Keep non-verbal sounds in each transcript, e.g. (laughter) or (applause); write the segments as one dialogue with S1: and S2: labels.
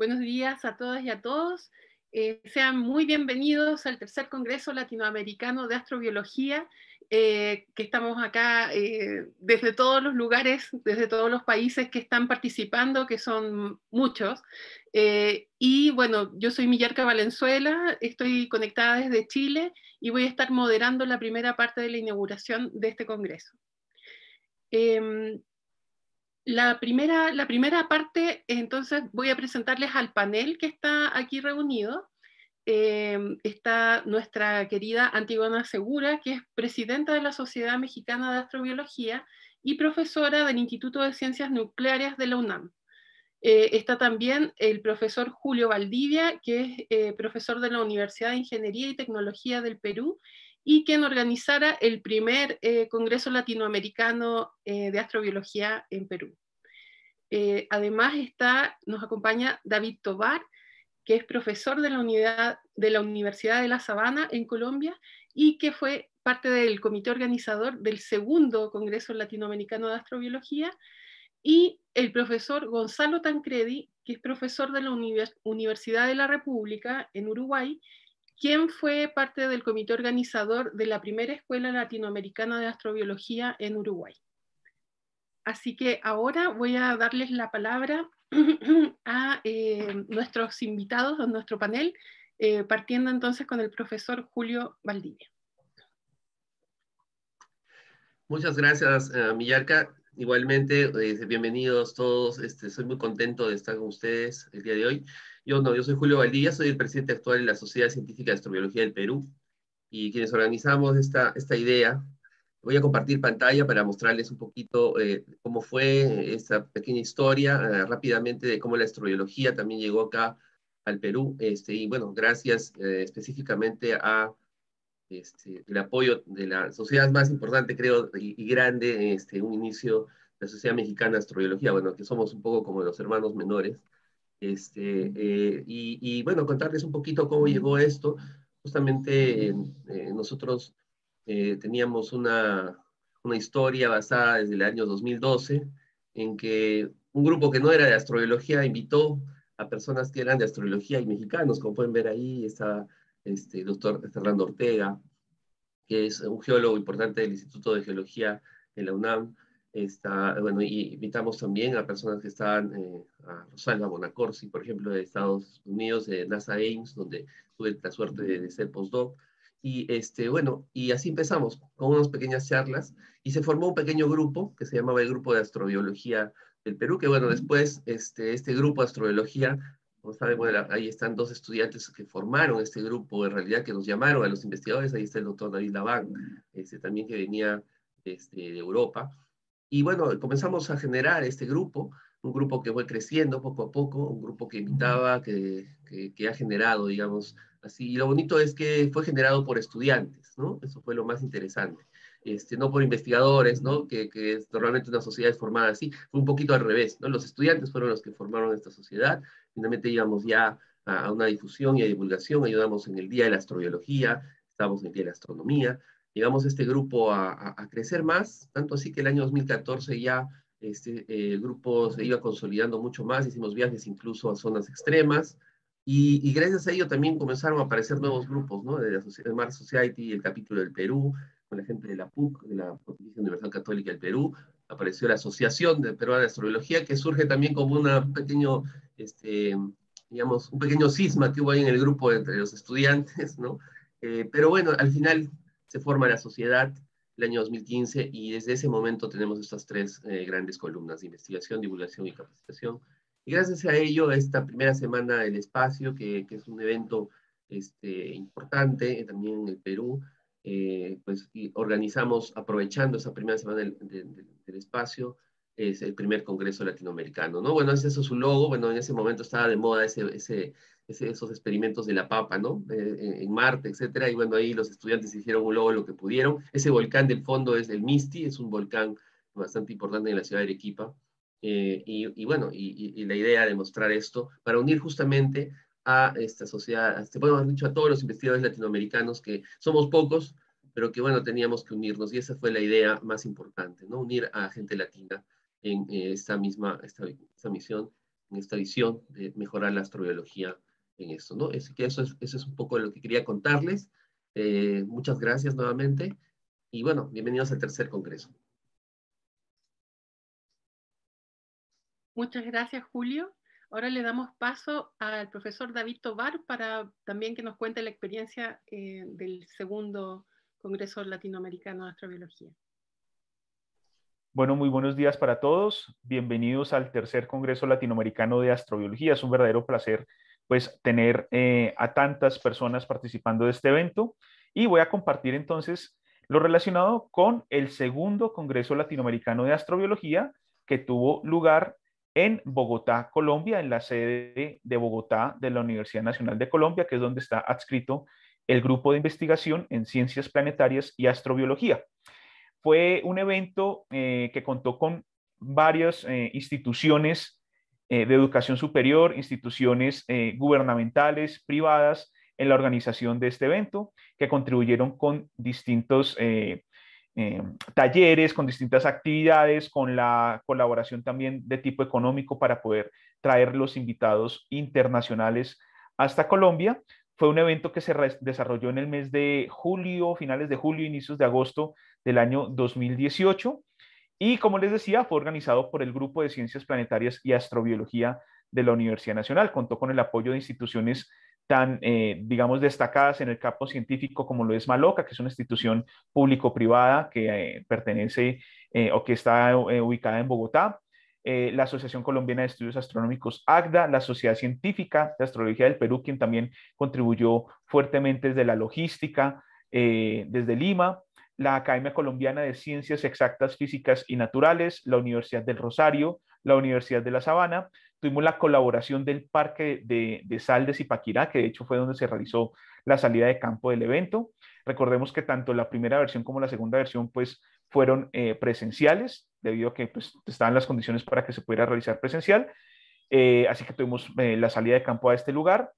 S1: Buenos días a todas y a todos. Eh, sean muy bienvenidos al tercer Congreso Latinoamericano de Astrobiología, eh, que estamos acá eh, desde todos los lugares, desde todos los países que están participando, que son muchos. y bueno, yo soy Millarca Valenzuela, estoy conectada desde Chile y voy a estar moderando la primera parte de la inauguración de este Congreso. Em, la primera, parte, entonces, voy a presentarles al panel que está aquí reunido. Eh, está nuestra querida Antigona Segura, que es presidenta de la Sociedad Mexicana de Astrobiología y profesora del Instituto de Ciencias Nucleares de la UNAM. Eh, está también el profesor Julio Valdivia, que es eh, profesor de la Universidad de Ingeniería y Tecnología del Perú y quien organizara el primer eh, Congreso Latinoamericano eh, de Astrobiología en Perú. Eh, además está, nos acompaña David Tobar, que es profesor de la, Universidad de La Sabana en Colombia y que fue parte del comité organizador del segundo Congreso Latinoamericano de Astrobiología, y el profesor Gonzalo Tancredi, que es profesor de la Universidad de la República en Uruguay ¿Quién fue parte del comité organizador de la primera escuela latinoamericana de astrobiología en Uruguay. Así que ahora voy a darles la palabra (clears throat) a eh, nuestros invitados, a nuestro panel, eh, partiendo entonces con el profesor Julio Valdivia.
S2: Muchas gracias, eh, Millarca. Igualmente, bienvenidos todos. Este, soy muy contento de estar con ustedes el día de hoy. Yo no, yo soy Julio Valdivia, soy el presidente actual de la Sociedad Científica de Astrobiología del Perú y quienes organizamos esta, esta idea. Voy a compartir pantalla para mostrarles un poquito eh, cómo fue esta pequeña historia eh, rápidamente de cómo la astrobiología también llegó acá al Perú. Este, y bueno, gracias eh, específicamente a este, el apoyo de la sociedad más importante, creo, y, grande, este, un inicio de la Sociedad Mexicana de Astrobiología, bueno, que somos un poco como los hermanos menores este, eh, y, bueno, contarles un poquito cómo llegó esto. Justamente eh, nosotros eh, teníamos una, historia basada desde el año 2012 en que un grupo que no era de astrobiología invitó a personas que eran de astrología y mexicanos, como pueden ver ahí, está este, doctor Fernando Ortega, que es un geólogo importante del Instituto de Geología de la UNAM, Está, bueno, y invitamos también a personas que están, eh, a Rosalba Bonacorsi, por ejemplo, de Estados Unidos, de NASA Ames, donde tuve la suerte de, ser postdoc. Y este, bueno, y así empezamos con unas pequeñas charlas y se formó un pequeño grupo que se llamaba el Grupo de Astrobiología del Perú, que bueno, después este, este grupo de astrobiología, como saben, bueno, ahí están dos estudiantes que formaron este grupo, en realidad que nos llamaron a los investigadores, ahí está el doctor David Laván, este, también que venía este, de Europa, y bueno, comenzamos a generar este grupo, un grupo que fue creciendo poco a poco, un grupo que invitaba, que, que, ha generado, digamos, así. Y lo bonito es que fue generado por estudiantes, ¿no? Eso fue lo más interesante. Este, no por investigadores, ¿no? Que, es normalmente una sociedad es formada así, fue un poquito al revés, ¿no? Los estudiantes fueron los que formaron esta sociedad, finalmente íbamos ya a, a una difusión y a divulgación, ayudamos en el Día de la Astrobiología, estamos en el Día de la Astronomía, digamos, este grupo a, crecer más, tanto así que el año 2014 ya este, eh, el grupo se iba consolidando mucho más, hicimos viajes incluso a zonas extremas, y, gracias a ello también comenzaron a aparecer nuevos grupos, ¿no? De la Mar Society, el capítulo del Perú, con la gente de la PUC, de la Pontificia Universal Católica del Perú, apareció la Asociación de Peruana de Astrología, que surge también como un pequeño, este, digamos, un pequeño cisma que hubo ahí en el grupo entre los estudiantes, ¿no? Eh, pero bueno, al final se forma la sociedad el año 2015 y desde ese momento tenemos estas tres eh, grandes columnas de investigación, divulgación y capacitación. Y gracias a ello, esta primera semana del espacio, que, es un evento este, importante eh, también en el Perú, eh, pues organizamos, aprovechando esa primera semana del, espacio, es el primer Congreso Latinoamericano, ¿no? Bueno, ese es su logo, bueno, en ese momento estaba de moda ese, ese, esos experimentos de la papa, ¿no? Eh, en Marte, etcétera. Y bueno, ahí los estudiantes hicieron un lo que pudieron. Ese volcán del fondo es el Misti, es un volcán bastante importante en la ciudad de Arequipa. Eh, y, bueno, y, la idea de mostrar esto para unir justamente a esta sociedad, a este, bueno, han dicho a todos los investigadores latinoamericanos que somos pocos, pero que bueno, teníamos que unirnos y esa fue la idea más importante, ¿no? Unir a gente latina en eh, esta misma, esta, esta misión, en esta visión de mejorar la astrobiología en esto, ¿no? que eso es, es un poco lo que quería contarles. Eh, muchas gracias nuevamente y bueno, bienvenidos al tercer congreso.
S1: Muchas gracias, Julio. Ahora le damos paso al profesor David Tobar para también que nos cuente la experiencia eh, del segundo Congreso Latinoamericano de Astrobiología.
S3: Bueno, muy buenos días para todos. Bienvenidos al tercer Congreso Latinoamericano de Astrobiología. Es un verdadero placer pues tener eh, a tantas personas participando de este evento. Y voy a compartir entonces lo relacionado con el segundo Congreso Latinoamericano de Astrobiología que tuvo lugar en Bogotá, Colombia, en la sede de Bogotá de la Universidad Nacional de Colombia, que es donde está adscrito el grupo de investigación en ciencias planetarias y astrobiología. Fue un evento eh, que contó con varias eh, instituciones eh, de educación superior, instituciones eh, gubernamentales, privadas, en la organización de este evento, que contribuyeron con distintos eh, talleres, con distintas actividades, con la colaboración también de tipo económico para poder traer los invitados internacionales hasta Colombia. Fue un evento que se desarrolló en el mes de julio, finales de julio, inicios de agosto del año 2018 y como les decía, fue organizado por el Grupo de Ciencias Planetarias y Astrobiología de la Universidad Nacional. Contó con el apoyo de instituciones tan, eh, digamos, destacadas en el campo científico como lo es Maloca, que es una institución público-privada que eh, pertenece eh, o que está ubicada en Bogotá, la Asociación Colombiana de Estudios Astronómicos AGDA, la Sociedad Científica de Astrología del Perú, quien también contribuyó fuertemente desde la logística, desde Lima, la Academia Colombiana de Ciencias Exactas Físicas y Naturales, la Universidad del Rosario, la Universidad de La Sabana. Tuvimos la colaboración del Parque de, Saldes y Paquirá, que de hecho fue donde se realizó la salida de campo del evento. Recordemos que tanto la primera versión como la segunda versión pues fueron eh, presenciales, debido a que pues, estaban las condiciones para que se pudiera realizar presencial. Eh, así que tuvimos eh, la salida de campo a este lugar.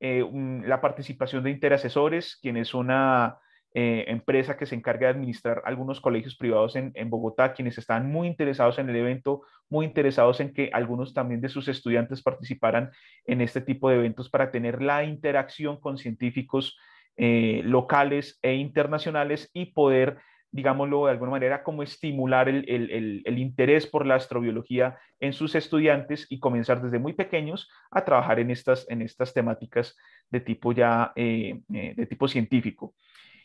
S3: la participación de interasesores, quienes son una eh, empresa que se encarga de administrar algunos colegios privados en, Bogotá, quienes están muy interesados en el evento, muy interesados en que algunos también de sus estudiantes participaran en este tipo de eventos para tener la interacción con científicos eh, locales e internacionales y poder digámoslo de alguna manera, como estimular el, interés por la astrobiología en sus estudiantes y comenzar desde muy pequeños a trabajar en estas, temáticas de tipo ya, eh, de tipo científico.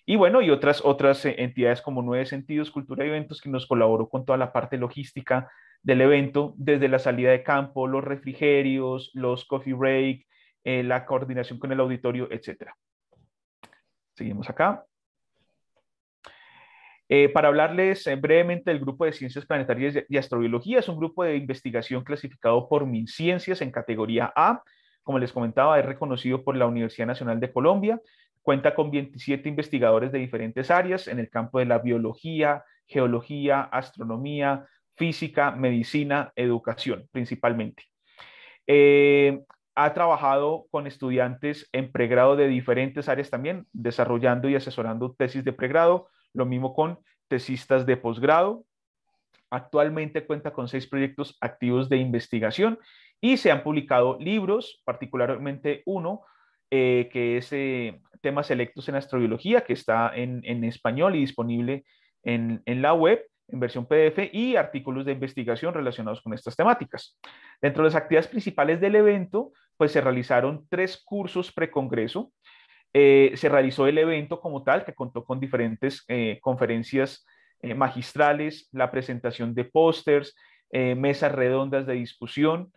S3: Y bueno, y otras, otras eh, entidades como Nueve Sentidos, Cultura y Eventos, que nos colaboró con toda la parte logística del evento, desde la salida de campo, los refrigerios, los coffee break, eh, la coordinación con el auditorio, etc. Seguimos acá. Eh, para hablarles brevemente del grupo de Ciencias Planetarias y Astrobiología, es un grupo de investigación clasificado por MinCiencias en categoría A. Como les comentaba, es reconocido por la Universidad Nacional de Colombia. Cuenta con 27 investigadores de diferentes áreas en el campo de la biología, geología, astronomía, física, medicina, educación principalmente. Eh, ha trabajado con estudiantes en pregrado de diferentes áreas también, desarrollando y asesorando tesis de pregrado, lo mismo con tesistas de posgrado. Actualmente cuenta con seis proyectos activos de investigación y se han publicado libros, particularmente uno eh, que es eh, temas selectos en astrobiología, que está en, en español y disponible en, en, la web en versión PDF y artículos de investigación relacionados con estas temáticas. Dentro de las actividades principales del evento, pues se realizaron tres cursos precongreso. Eh, se realizó el evento como tal, que contó con diferentes eh, conferencias eh, magistrales, la presentación de pósters, eh, mesas redondas de discusión.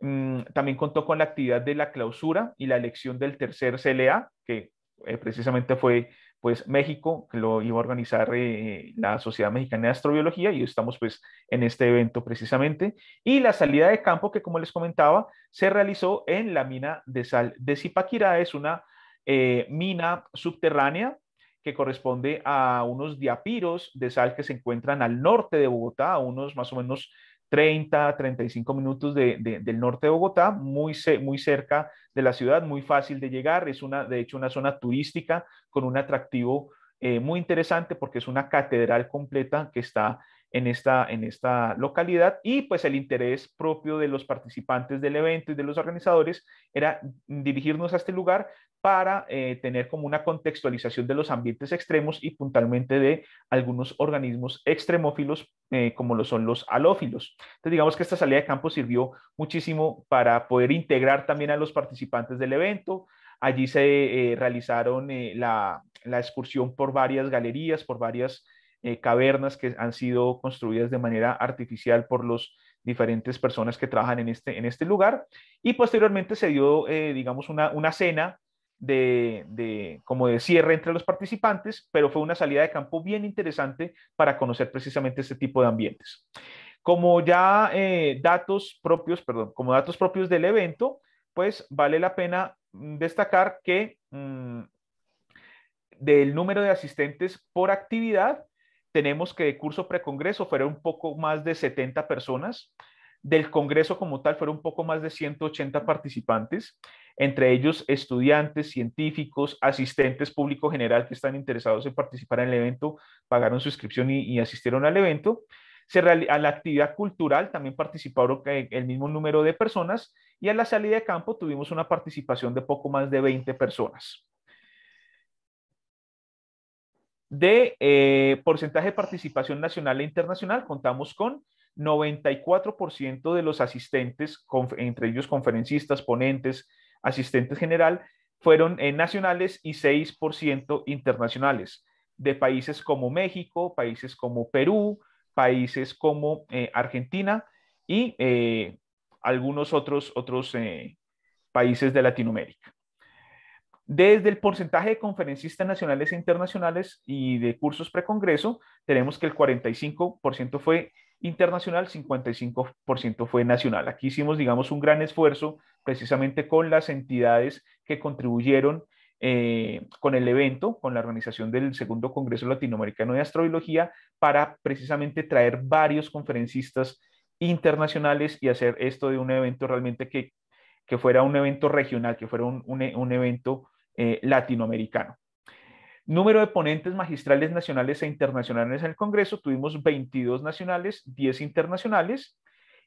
S3: Mm, también contó con la actividad de la clausura y la elección del tercer CLA, que eh, precisamente fue pues México, que lo iba a organizar eh, la Sociedad Mexicana de Astrobiología y estamos pues en este evento precisamente. Y la salida de campo que como les comentaba se realizó en la mina de sal de Zipaquirá, es una eh, mina subterránea que corresponde a unos diapiros de sal que se encuentran al norte de Bogotá, a unos más o menos 30, 35 minutos del norte de Bogotá, muy, muy cerca de la ciudad, muy fácil de llegar. Es una, de hecho, una zona turística con un atractivo eh, muy interesante porque es una catedral completa que está en esta, en esta localidad y pues el interés propio de los participantes del evento y de los organizadores era dirigirnos a este lugar para eh, tener como una contextualización de los ambientes extremos y puntualmente de algunos organismos extremófilos eh, como lo son los halófilos. Entonces digamos que esta salida de campo sirvió muchísimo para poder integrar también a los participantes del evento, Allí se eh, realizaron la, la, excursión por varias galerías, por varias eh, cavernas que han sido construidas de manera artificial por los diferentes personas que trabajan en este, en este lugar. Y posteriormente se dio, eh, digamos, una, cena de, como de cierre entre los participantes, pero fue una salida de campo bien interesante para conocer precisamente este tipo de ambientes. Como ya eh, datos propios, perdón, como datos propios del evento, pues vale la pena mm, destacar que mm, del número de asistentes por actividad, tenemos que de curso precongreso fueron un poco más de 70 personas, del Congreso como tal fueron un poco más de 180 participantes, entre ellos estudiantes, científicos, asistentes público general que están interesados en participar en el evento, pagaron suscripción y, asistieron al evento. Se a la actividad cultural también participaron eh, el mismo número de personas y a la salida de campo tuvimos una participación de poco más de 20 personas. De eh, porcentaje de participación nacional e internacional, contamos con 94% de los asistentes, entre ellos conferencistas, ponentes, asistentes general, fueron eh, nacionales y 6% internacionales, de países como México, países como Perú, países como eh, Argentina y algunos otros, otros países de Latinoamérica. Desde el porcentaje de conferencistas nacionales e internacionales y de cursos precongreso, tenemos que el 45% fue internacional, 55% fue nacional. Aquí hicimos, digamos, un gran esfuerzo precisamente con las entidades que contribuyeron eh, con el evento, con la organización del segundo Congreso Latinoamericano de Astrobiología, para precisamente traer varios conferencistas internacionales y hacer esto de un evento realmente que, que fuera un evento regional, que fuera un, un evento eh, latinoamericano. Número de ponentes magistrales nacionales e internacionales en el Congreso, tuvimos 22 nacionales, 10 internacionales,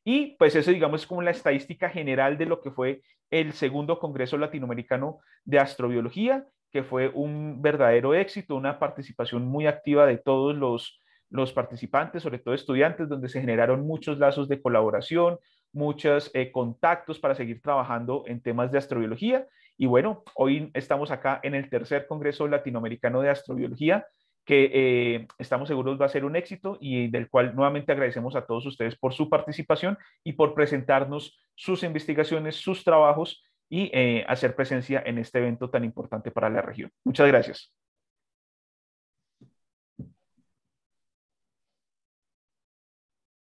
S3: y pues eso digamos es como la estadística general de lo que fue el segundo Congreso Latinoamericano de Astrobiología, que fue un verdadero éxito, una participación muy activa de todos los, los participantes, sobre todo estudiantes, donde se generaron muchos lazos de colaboración, muchos eh, contactos para seguir trabajando en temas de astrobiología y bueno, hoy estamos acá en el tercer Congreso Latinoamericano de Astrobiología, que eh, estamos seguros va a ser un éxito y del cual nuevamente agradecemos a todos ustedes por su participación y por presentarnos sus investigaciones, sus trabajos y eh, hacer presencia en este evento tan importante para la región. Muchas gracias.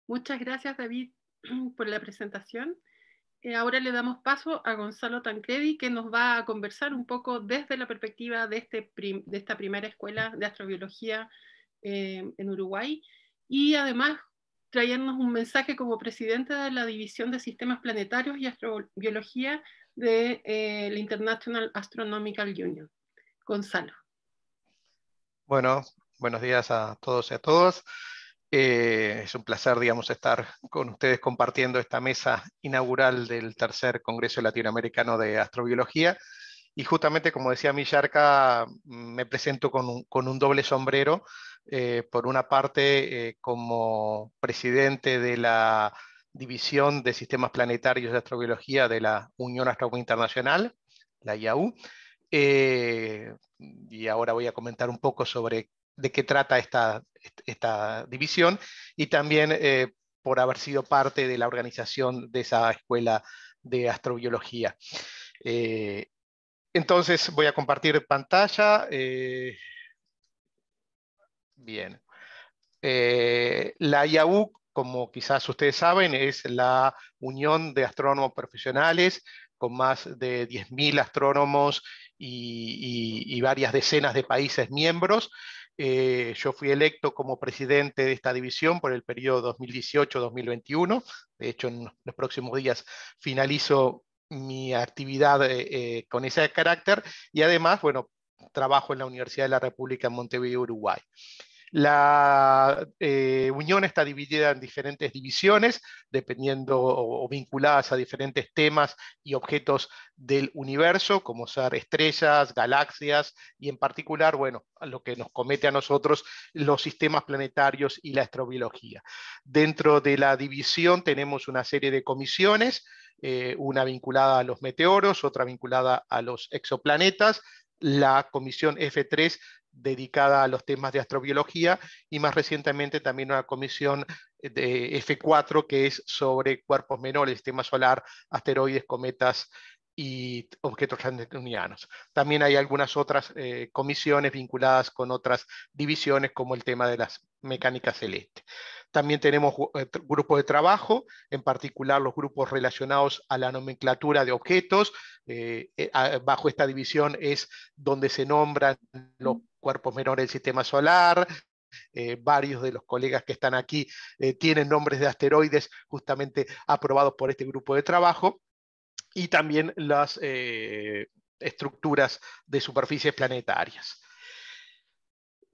S1: Muchas gracias, David, (clears throat) por la presentación. Eh, ahora le damos paso a Gonzalo Tancredi, que nos va a conversar un poco desde la perspectiva de, este esta primera escuela de astrobiología eh, en Uruguay y además traernos un mensaje como presidente de la División de Sistemas Planetarios y Astrobiología de eh, la International Astronomical Union. Gonzalo.
S4: Bueno, buenos días a todos y a todas. Eh, es un placer, digamos, estar con ustedes compartiendo esta mesa inaugural del tercer Congreso Latinoamericano de Astrobiología. Y justamente, como decía Millarca, mm, me presento con un, doble sombrero. Eh, por una parte, eh, como presidente de la División de Sistemas Planetarios de Astrobiología de la Unión Astronómica Internacional, la IAU. y ahora voy a comentar un poco sobre de qué trata esta, división y también eh, por haber sido parte de la organización de esa escuela de astrobiología. Eh, entonces voy a compartir pantalla. Eh, bien. la IAU, como quizás ustedes saben, es la unión de astrónomos profesionales con más de 10.000 astrónomos y varias decenas de países miembros. Eh, yo fui electo como presidente de esta división por el periodo 2018-2021. De hecho, en los próximos días finalizo mi actividad eh, eh, con ese carácter y además, bueno, trabajo en la Universidad de la República en Montevideo, Uruguay. La eh, unión está dividida en diferentes divisiones, dependiendo o, vinculadas a diferentes temas y objetos del universo, como ser estrellas, galaxias y en particular, bueno, lo que nos comete a nosotros los sistemas planetarios y la astrobiología. Dentro de la división tenemos una serie de comisiones, eh, una vinculada a los meteoros, otra vinculada a los exoplanetas, la comisión F3 dedicada a los temas de astrobiología y más recientemente también una comisión eh, de F4 que es sobre cuerpos menores, sistema solar, asteroides, cometas y objetos transnewtonianos. También hay algunas otras eh, comisiones vinculadas con otras divisiones, como el tema de las mecánicas celeste. También tenemos eh, grupos de trabajo, en particular los grupos relacionados a la nomenclatura de objetos. Eh, bajo esta división es donde se nombran los cuerpos menores del sistema solar, varios de los colegas que están aquí tienen nombres de asteroides justamente aprobados por este grupo de trabajo y también las eh, estructuras de superficies planetarias.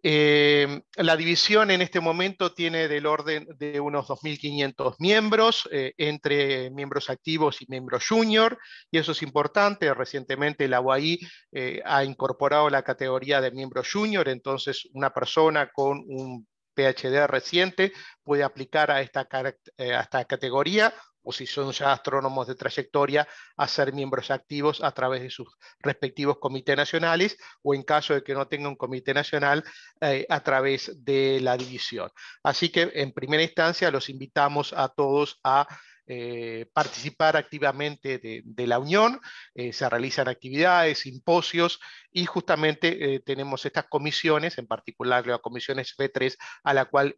S4: Eh, la división en este momento tiene del orden de unos 2.500 miembros, eh, entre miembros activos y miembros junior, y eso es importante. Recientemente la UAI ha incorporado la categoría de miembro junior, entonces una persona con un PhD reciente puede aplicar a esta, a esta categoría o si son ya astrónomos de trayectoria, a ser miembros activos a través de sus respectivos comités nacionales o en caso de que no tengan un comité nacional eh, a través de la división. Así que en primera instancia los invitamos a todos a eh, participar activamente de, la Unión, eh, se realizan actividades, simposios y justamente eh, tenemos estas comisiones, en particular la comisión F3, a la cual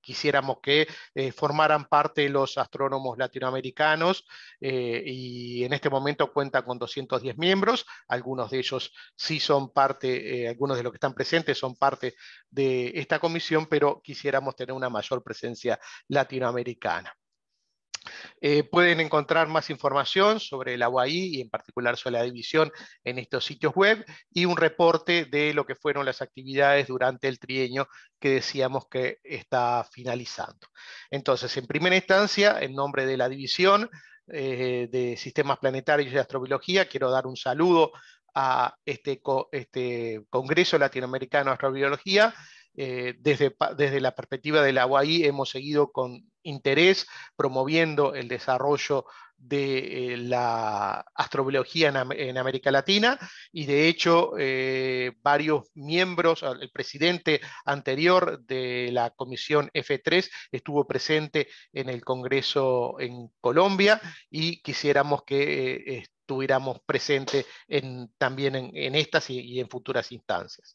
S4: quisiéramos que formaran parte los astrónomos latinoamericanos y en este momento cuenta con 210 miembros, algunos de ellos sí son parte, algunos de los que están presentes son parte de esta comisión, pero quisiéramos tener una mayor presencia latinoamericana. Eh, pueden encontrar más información sobre el UAI y en particular sobre la división en estos sitios web y un reporte de lo que fueron las actividades durante el trienio que decíamos que está finalizando. Entonces, en primera instancia, en nombre de la división eh, de sistemas planetarios y astrobiología, quiero dar un saludo a este, este Congreso Latinoamericano de Astrobiología. Eh, desde, desde la perspectiva del la hemos seguido con interés promoviendo el desarrollo de eh, la astrobiología en, América Latina y de hecho eh, varios miembros, el presidente anterior de la comisión F3 estuvo presente en el Congreso en Colombia y quisiéramos que eh, estuviéramos presentes también en, estas y, en futuras instancias.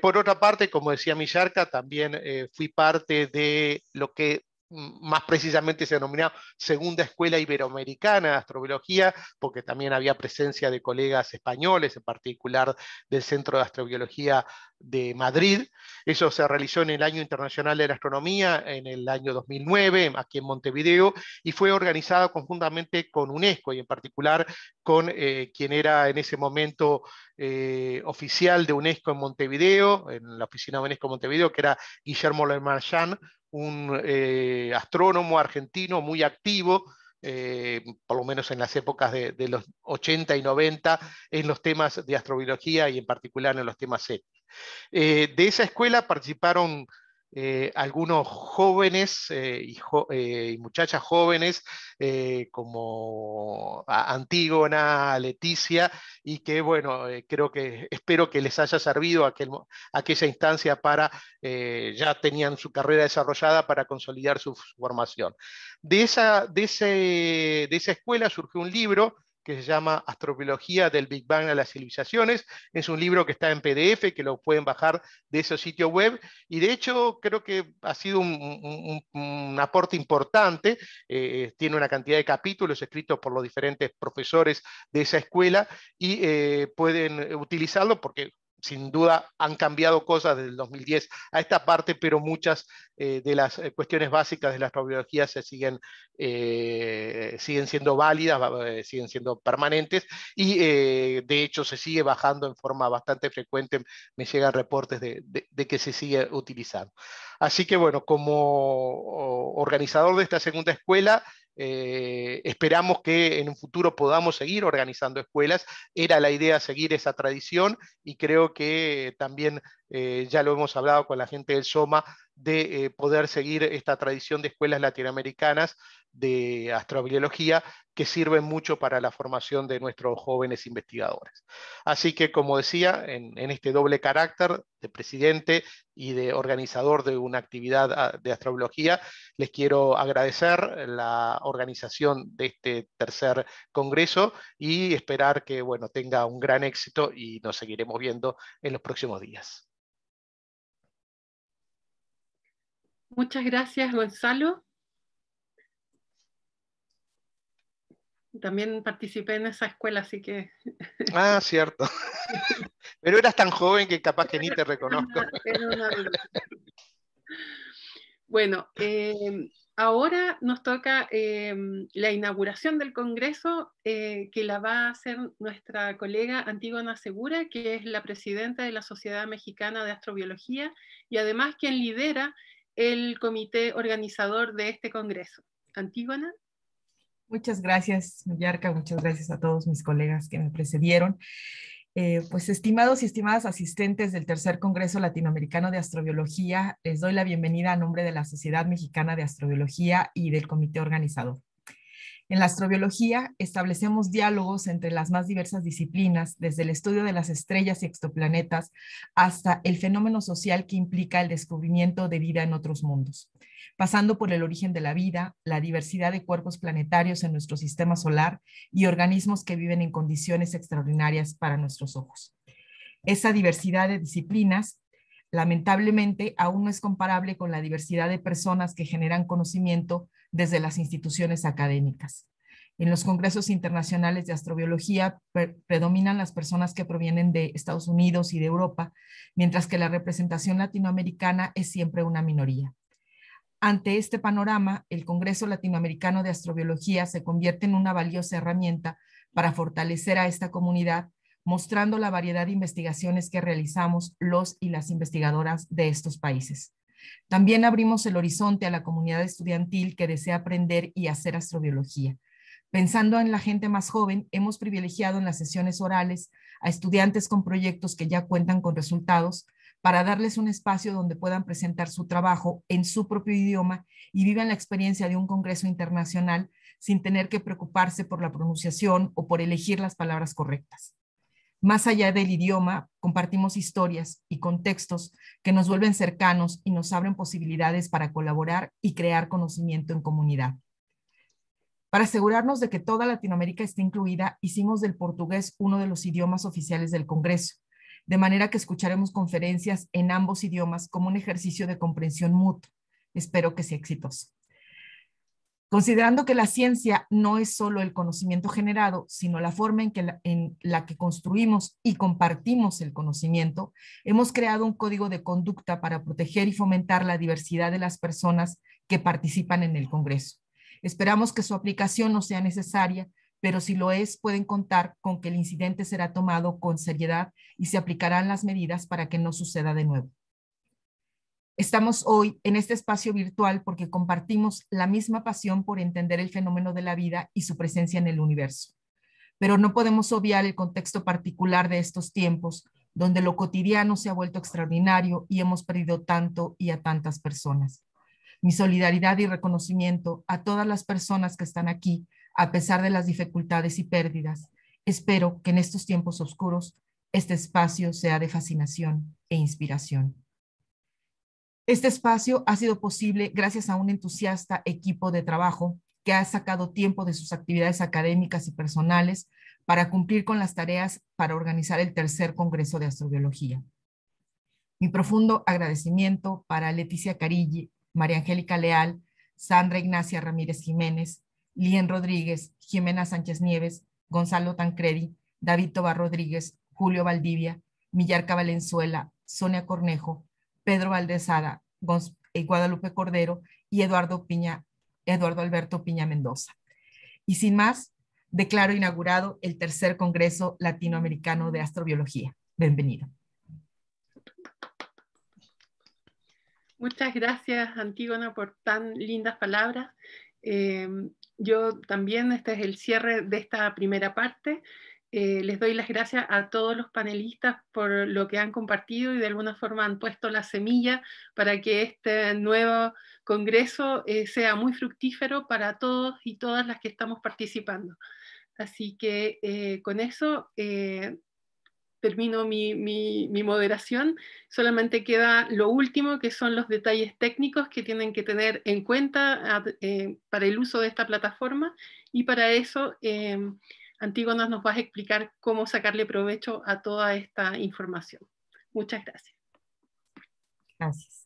S4: por otra parte, como decía Millarca, también fui parte de lo que más precisamente se denominaba Segunda Escuela Iberoamericana de Astrobiología, porque también había presencia de colegas españoles, en particular del Centro de Astrobiología de Madrid. Eso se realizó en el Año Internacional de la Astronomía, en el año 2009, aquí en Montevideo, y fue organizado conjuntamente con UNESCO y en particular con eh, quien era en ese momento eh, oficial de UNESCO en Montevideo, en la oficina de UNESCO en Montevideo, que era Guillermo Lemarchand, un eh, astrónomo argentino muy activo, eh, por lo menos en las épocas de, los 80 y 90, en los temas de astrobiología y en particular en los temas C. Eh, de esa escuela participaron eh, algunos jóvenes eh, eh, y, muchachas jóvenes como Antígona, Leticia, y que bueno, creo que espero que les haya servido aquella instancia para, ya tenían su carrera desarrollada para consolidar su formación. De esa, de esa escuela surgió un libro que se llama Astrobiología del Big Bang a las Civilizaciones. Es un libro que está en PDF, que lo pueden bajar de ese sitio web. Y de hecho, creo que ha sido un, aporte importante. Eh, eh, tiene una cantidad de capítulos escritos por los diferentes profesores de esa escuela y eh, pueden utilizarlo porque sin duda han cambiado cosas desde el 2010 a esta parte, pero muchas eh, de las eh, cuestiones básicas de la astrobiología se siguen, eh, siguen siendo válidas, siguen siendo permanentes y de hecho se sigue bajando en forma bastante frecuente. Me llegan reportes de que se sigue utilizando. Así que bueno, como organizador de esta segunda escuela, eh, esperamos que en un futuro podamos seguir organizando escuelas. Era la idea seguir esa tradición y creo que también, eh, ya lo hemos hablado con la gente del SOMA, de eh, poder seguir esta tradición de escuelas latinoamericanas de astrobiología que sirven mucho para la formación de nuestros jóvenes investigadores. Así que, como decía, en, este doble carácter de presidente y de organizador de una actividad ah, de astrobiología, les quiero agradecer la organización de este tercer congreso y esperar que bueno, tenga un gran éxito y nos seguiremos viendo en los próximos días.
S1: Muchas gracias, Gonzalo. También participé en esa escuela, así que...
S4: (laughs) Ah, cierto. (laughs) Pero eras tan joven que capaz que ni te reconozco.
S1: (laughs) Bueno, eh, ahora nos toca eh, la inauguración del Congreso, eh, que la va a hacer nuestra colega Antígona Segura, que es la presidenta de la Sociedad Mexicana de Astrobiología y además quien lidera el comité organizador de este Congreso.
S5: Antígona. Muchas gracias, Millarca. Muchas gracias a todos mis colegas que me precedieron. Eh, pues estimados y estimadas asistentes del Tercer Congreso Latinoamericano de Astrobiología, les doy la bienvenida a nombre de la Sociedad Mexicana de Astrobiología y del comité organizador. En la astrobiología establecemos diálogos entre las más diversas disciplinas, desde el estudio de las estrellas y exoplanetas hasta el fenómeno social que implica el descubrimiento de vida en otros mundos, pasando por el origen de la vida, la diversidad de cuerpos planetarios en nuestro sistema solar y organismos que viven en condiciones extraordinarias para nuestros ojos. Esa diversidad de disciplinas lamentablemente aún no es comparable con la diversidad de personas que generan conocimiento desde las instituciones académicas. En los congresos internacionales de astrobiología predominan las personas que provienen de Estados Unidos y de Europa, mientras que la representación latinoamericana es siempre una minoría. Ante este panorama, el Congreso Latinoamericano de Astrobiología se convierte en una valiosa herramienta para fortalecer a esta comunidad, mostrando la variedad de investigaciones que realizamos los y las investigadoras de estos países. También abrimos el horizonte a la comunidad estudiantil que desea aprender y hacer astrobiología. Pensando en la gente más joven, hemos privilegiado en las sesiones orales a estudiantes con proyectos que ya cuentan con resultados para darles un espacio donde puedan presentar su trabajo en su propio idioma y vivan la experiencia de un congreso internacional sin tener que preocuparse por la pronunciación o por elegir las palabras correctas. Más allá del idioma, compartimos historias y contextos que nos vuelven cercanos y nos abren posibilidades para colaborar y crear conocimiento en comunidad. Para asegurarnos de que toda Latinoamérica esté incluida, hicimos del portugués uno de los idiomas oficiales del Congreso, de manera que escucharemos conferencias en ambos idiomas como un ejercicio de comprensión mutua. Espero que sea exitoso. Considerando que la ciencia no es solo el conocimiento generado, sino la forma en, que en la que construimos y compartimos el conocimiento, hemos creado un código de conducta para proteger y fomentar la diversidad de las personas que participan en el Congreso. Esperamos que su aplicación no sea necesaria, pero si lo es, pueden contar con que el incidente será tomado con seriedad y se aplicarán las medidas para que no suceda de nuevo. Estamos hoy en este espacio virtual porque compartimos la misma pasión por entender el fenómeno de la vida y su presencia en el universo. Pero no podemos obviar el contexto particular de estos tiempos, donde lo cotidiano se ha vuelto extraordinario y hemos perdido tanto y a tantas personas. Mi solidaridad y reconocimiento a todas las personas que están aquí, a pesar de las dificultades y pérdidas. Espero que en estos tiempos oscuros este espacio sea de fascinación e inspiración. Este espacio ha sido posible gracias a un entusiasta equipo de trabajo que ha sacado tiempo de sus actividades académicas y personales para cumplir con las tareas para organizar el tercer Congreso de Astrobiología. Mi profundo agradecimiento para Leticia Carilli, María Angélica Leal, Sandra Ignacia Ramírez Jiménez, Lien Rodríguez, Jimena Sánchez Nieves, Gonzalo Tancredi, David Tobar Rodríguez, Julio Valdivia, Millarca Valenzuela, Sonia Cornejo, Pedro Valdezada, eh, Guadalupe Cordero y Eduardo Piña, Eduardo Alberto Piña Mendoza. Y sin más, declaro inaugurado el tercer Congreso Latinoamericano de Astrobiología. Bienvenido.
S1: Muchas gracias, Antígona, por tan lindas palabras. Eh, yo también, este es el cierre de esta primera parte. Eh, les doy las gracias a todos los panelistas por lo que han compartido y de alguna forma han puesto la semilla para que este nuevo congreso eh, sea muy fructífero para todos y todas las que estamos participando. Así que eh, con eso termino mi, mi, moderación. Solamente queda lo último, que son los detalles técnicos que tienen que tener en cuenta para el uso de esta plataforma y para eso Antígona, nos vas a explicar cómo sacarle provecho a toda esta información. Muchas gracias.
S4: Gracias.